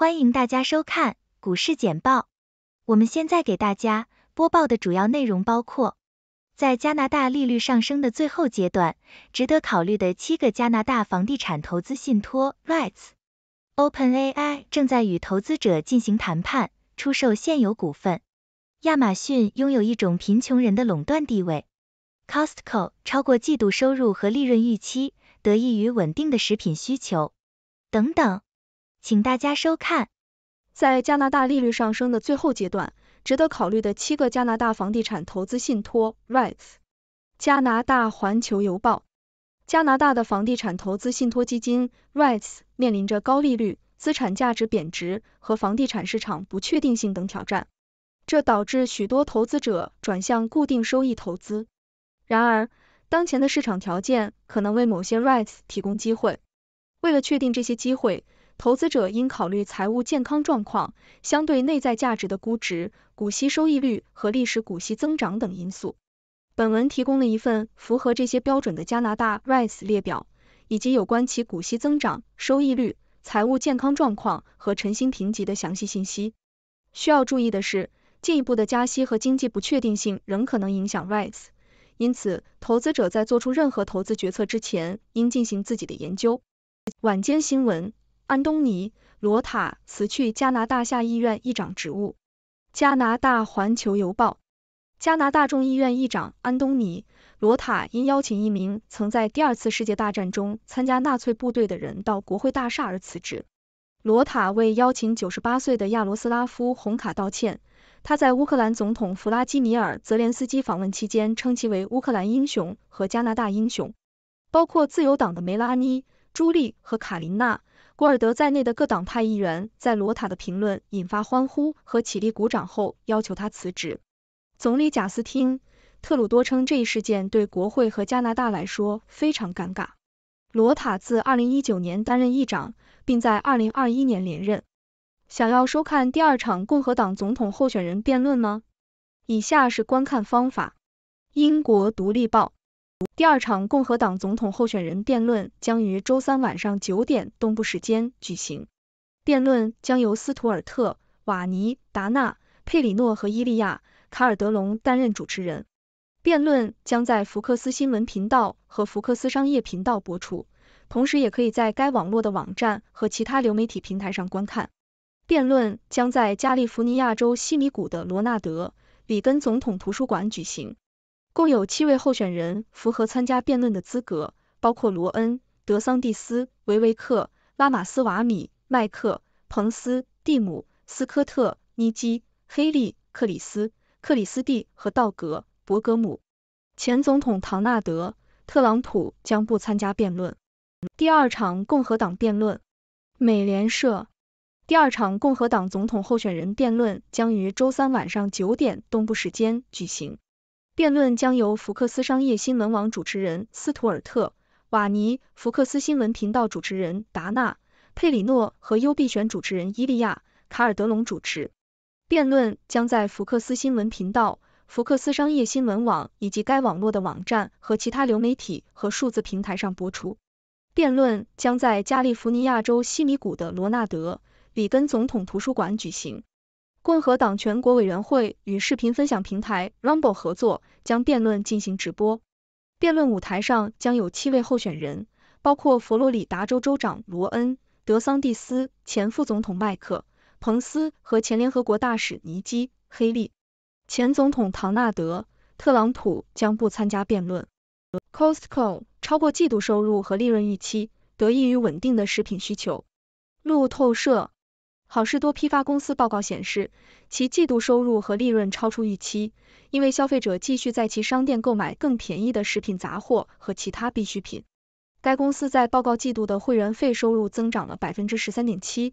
欢迎大家收看股市简报。我们现在给大家播报的主要内容包括：在加拿大利率上升的最后阶段，值得考虑的七个加拿大房地产投资信托 （REITs）；OpenAI 正在与投资者进行谈判，出售现有股份；亚马逊拥有一种贫穷人的垄断地位；Costco 超过季度收入和利润预期，得益于稳定的食品需求等等。请大家收看，在加拿大利率上升的最后阶段，值得考虑的七个加拿大房地产投资信托 （REITs）。加拿大环球邮报：加拿大的房地产投资信托基金 （REITs） 面临着高利率、资产价值贬值和房地产市场不确定性等挑战，这导致许多投资者转向固定收益投资。然而，当前的市场条件可能为某些 REITs 提供机会。为了确定这些机会，投资者应考虑财务健康状况、相对内在价值的估值、股息收益率和历史股息增长等因素。本文提供了一份符合这些标准的加拿大 Rise 列表，以及有关其股息增长、收益率、财务健康状况和晨星评级的详细信息。需要注意的是，进一步的加息和经济不确定性仍可能影响 Rise，因此投资者在做出任何投资决策之前应进行自己的研究。晚间新闻。安东尼·罗塔辞去加拿大下议院议长职务。加拿大环球邮报：加拿大众议院议长安东尼·罗塔因邀请一名曾在第二次世界大战中参加纳粹部队的人到国会大厦而辞职。罗塔为邀请九十八岁的亚罗斯拉夫·红卡道歉，他在乌克兰总统弗拉基米尔·泽连斯基访问期间称其为乌克兰英雄和加拿大英雄，包括自由党的梅拉妮、朱莉和卡琳娜。古尔德在内的各党派议员在罗塔的评论引发欢呼和起立鼓掌后，要求他辞职。总理贾斯汀·特鲁多称这一事件对国会和加拿大来说非常尴尬。罗塔自二零一九年担任议长，并在二零二一年连任。想要收看第二场共和党总统候选人辩论吗？以下是观看方法。英国独立报。第二场共和党总统候选人辩论将于周三晚上九点东部时间举行。辩论将由斯图尔特、瓦尼、达纳、佩里诺和伊利亚·卡尔德隆担任主持人。辩论将在福克斯新闻频道和福克斯商业频道播出，同时也可以在该网络的网站和其他流媒体平台上观看。辩论将在加利福尼亚州西米谷的罗纳德·里根总统图书馆举行。共有七位候选人符合参加辩论的资格，包括罗恩·德桑蒂斯、维维克·拉马斯瓦米、麦克·彭斯、蒂姆·斯科特、尼基·黑利、克里斯·克里斯蒂和道格·伯格姆。前总统唐纳德·特朗普将不参加辩论。第二场共和党辩论，美联社。第二场共和党总统候选人辩论将于周三晚上九点东部时间举行。辩论将由福克斯商业新闻网主持人斯图尔特·瓦尼、福克斯新闻频道主持人达纳·佩里诺和优必选主持人伊利亚·卡尔德隆主持。辩论将在福克斯新闻频道、福克斯商业新闻网以及该网络的网站和其他流媒体和数字平台上播出。辩论将在加利福尼亚州西米谷的罗纳德·里根总统图书馆举行。共和党全国委员会与视频分享平台 Rumble 合作，将辩论进行直播。辩论舞台上将有七位候选人，包括佛罗里达州州长罗恩·德桑蒂斯、前副总统麦克·彭斯和前联合国大使尼基·黑利。前总统唐纳德·特朗普将不参加辩论。Costco 超过季度收入和利润预期，得益于稳定的食品需求。路透社。好事多批发公司报告显示，其季度收入和利润超出预期，因为消费者继续在其商店购买更便宜的食品杂货和其他必需品。该公司在报告季度的会员费收入增长了百分之十三点七，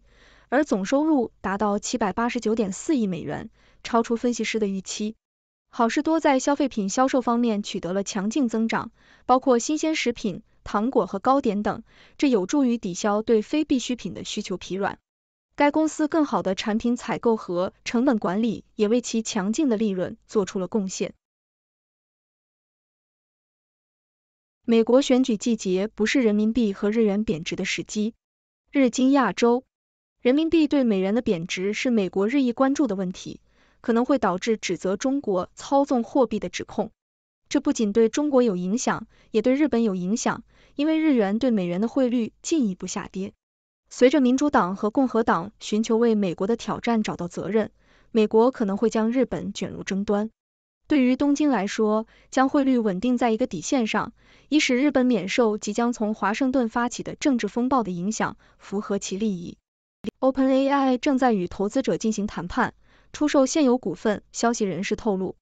而总收入达到七百八十九点四亿美元，超出分析师的预期。好事多在消费品销售方面取得了强劲增长，包括新鲜食品、糖果和糕点等，这有助于抵消对非必需品的需求疲软。该公司更好的产品采购和成本管理，也为其强劲的利润做出了贡献。美国选举季节不是人民币和日元贬值的时机。日经亚洲，人民币对美元的贬值是美国日益关注的问题，可能会导致指责中国操纵货币的指控。这不仅对中国有影响，也对日本有影响，因为日元对美元的汇率进一步下跌。随着民主党和共和党寻求为美国的挑战找到责任，美国可能会将日本卷入争端。对于东京来说，将汇率稳定在一个底线上，以使日本免受即将从华盛顿发起的政治风暴的影响，符合其利益。OpenAI 正在与投资者进行谈判，出售现有股份。消息人士透露，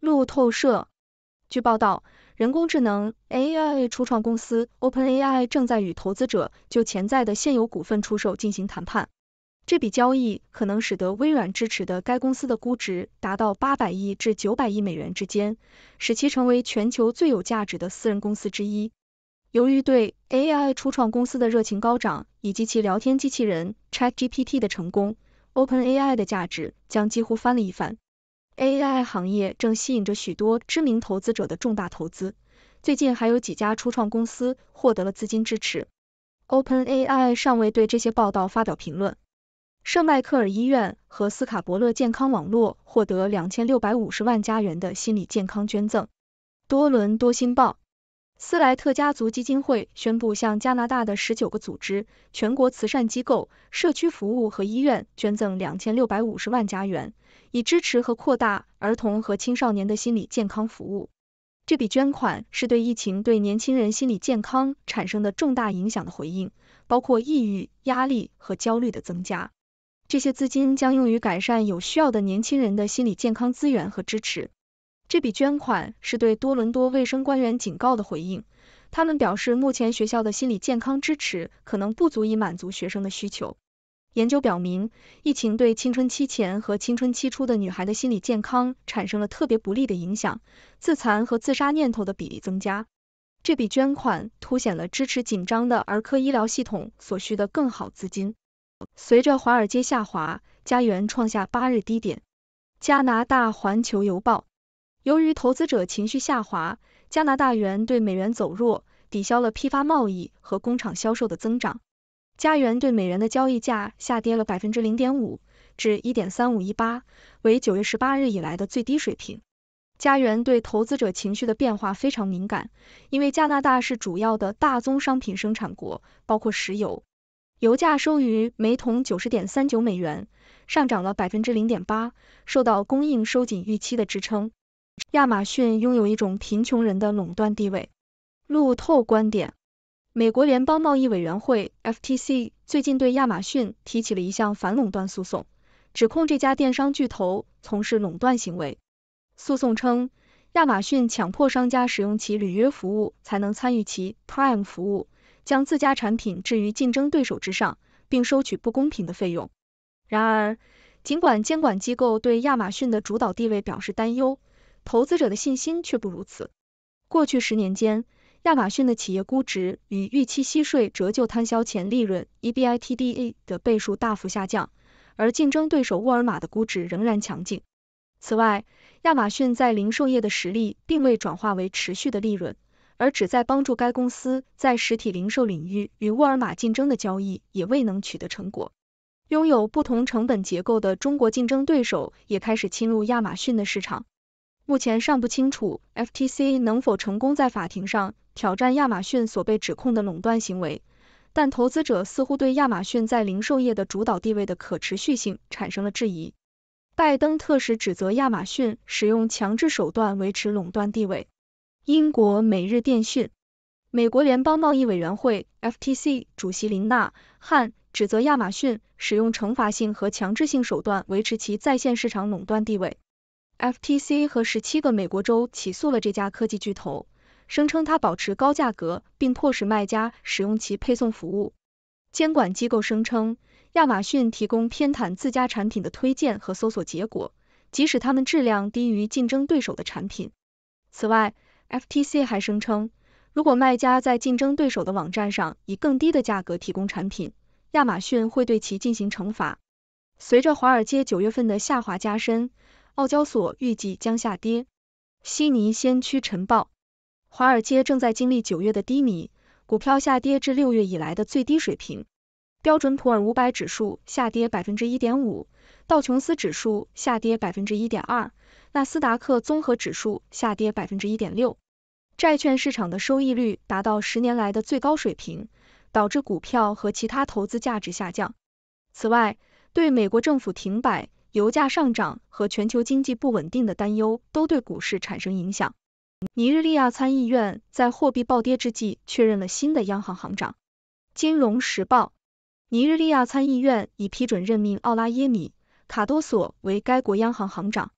路透社据报道。人工智能 AI 初创公司 OpenAI 正在与投资者就潜在的现有股份出售进行谈判。这笔交易可能使得微软支持的该公司的估值达到八百亿至九百亿美元之间，使其成为全球最有价值的私人公司之一。由于对 AI 初创公司的热情高涨以及其聊天机器人 ChatGPT 的成功，OpenAI 的价值将几乎翻了一番。AI 行业正吸引着许多知名投资者的重大投资。最近，还有几家初创公司获得了资金支持。OpenAI 尚未对这些报道发表评论。圣迈克尔医院和斯卡伯勒健康网络获得两千六百五十万加元的心理健康捐赠。多伦多星报。斯莱特家族基金会宣布向加拿大的十九个组织、全国慈善机构、社区服务和医院捐赠两千六百五十万加元，以支持和扩大儿童和青少年的心理健康服务。这笔捐款是对疫情对年轻人心理健康产生的重大影响的回应，包括抑郁、压力和焦虑的增加。这些资金将用于改善有需要的年轻人的心理健康资源和支持。这笔捐款是对多伦多卫生官员警告的回应。他们表示，目前学校的心理健康支持可能不足以满足学生的需求。研究表明，疫情对青春期前和青春期初的女孩的心理健康产生了特别不利的影响，自残和自杀念头的比例增加。这笔捐款凸显了支持紧张的儿科医疗系统所需的更好资金。随着华尔街下滑，加元创下八日低点。加拿大环球邮报。由于投资者情绪下滑，加拿大元对美元走弱，抵消了批发贸易和工厂销售的增长。加元对美元的交易价下跌了百分之零点五，至一点三五一八，为九月十八日以来的最低水平。加元对投资者情绪的变化非常敏感，因为加拿大是主要的大宗商品生产国，包括石油。油价收于每桶九十点三九美元，上涨了百分之零点八，受到供应收紧预期的支撑。亚马逊拥有一种贫穷人的垄断地位。路透观点：美国联邦贸易委员会 （FTC） 最近对亚马逊提起了一项反垄断诉讼，指控这家电商巨头从事垄断行为。诉讼称，亚马逊强迫商家使用其履约服务才能参与其 Prime 服务，将自家产品置于竞争对手之上，并收取不公平的费用。然而，尽管监管机构对亚马逊的主导地位表示担忧，投资者的信心却不如此。过去十年间，亚马逊的企业估值与预期息税折旧摊销前利润 （EBITDA） 的倍数大幅下降，而竞争对手沃尔玛的估值仍然强劲。此外，亚马逊在零售业的实力并未转化为持续的利润，而旨在帮助该公司在实体零售领域与沃尔玛竞争的交易也未能取得成果。拥有不同成本结构的中国竞争对手也开始侵入亚马逊的市场。目前尚不清楚 FTC 能否成功在法庭上挑战亚马逊所被指控的垄断行为，但投资者似乎对亚马逊在零售业的主导地位的可持续性产生了质疑。拜登特使指责亚马逊使用强制手段维持垄断地位。英国《每日电讯》美国联邦贸易委员会 FTC 主席琳娜·汉指责亚马逊使用惩罚性和强制性手段维持其在线市场垄断地位。FTC 和十七个美国州起诉了这家科技巨头，声称它保持高价格并迫使卖家使用其配送服务。监管机构声称，亚马逊提供偏袒自家产品的推荐和搜索结果，即使它们质量低于竞争对手的产品。此外，FTC 还声称，如果卖家在竞争对手的网站上以更低的价格提供产品，亚马逊会对其进行惩罚。随着华尔街九月份的下滑加深。澳交所预计将下跌。悉尼先驱晨报，华尔街正在经历九月的低迷，股票下跌至六月以来的最低水平。标准普尔五百指数下跌百分之一点五，道琼斯指数下跌百分之一点二，纳斯达克综合指数下跌百分之一点六。债券市场的收益率达到十年来的最高水平，导致股票和其他投资价值下降。此外，对美国政府停摆。油价上涨和全球经济不稳定的担忧都对股市产生影响。尼日利亚参议院在货币暴跌之际确认了新的央行行长。《金融时报》：尼日利亚参议院已批准任命奥拉耶米·卡多索为该国央行行长。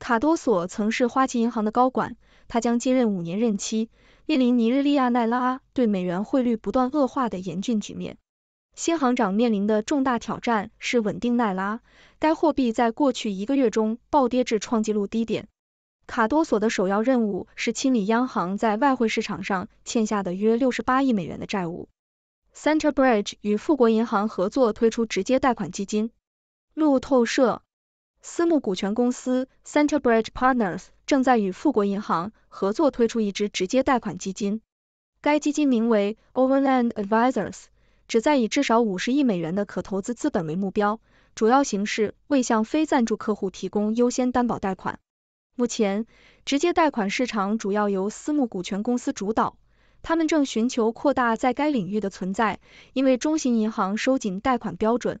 卡多索曾是花旗银行的高管，他将接任五年任期，面临尼日利亚奈拉对美元汇率不断恶化的严峻局面。新行长面临的重大挑战是稳定奈拉，该货币在过去一个月中暴跌至创纪录低点。卡多索的首要任务是清理央行在外汇市场上欠下的约六十八亿美元的债务。Centerbridge 与富国银行合作推出直接贷款基金。路透社，私募股权公司 Centerbridge Partners 正在与富国银行合作推出一支直接贷款基金。该基金名为 Overland Advisors。旨在以至少五十亿美元的可投资资本为目标，主要形式为向非赞助客户提供优先担保贷款。目前，直接贷款市场主要由私募股权公司主导，他们正寻求扩大在该领域的存在，因为中型银行收紧贷款标准。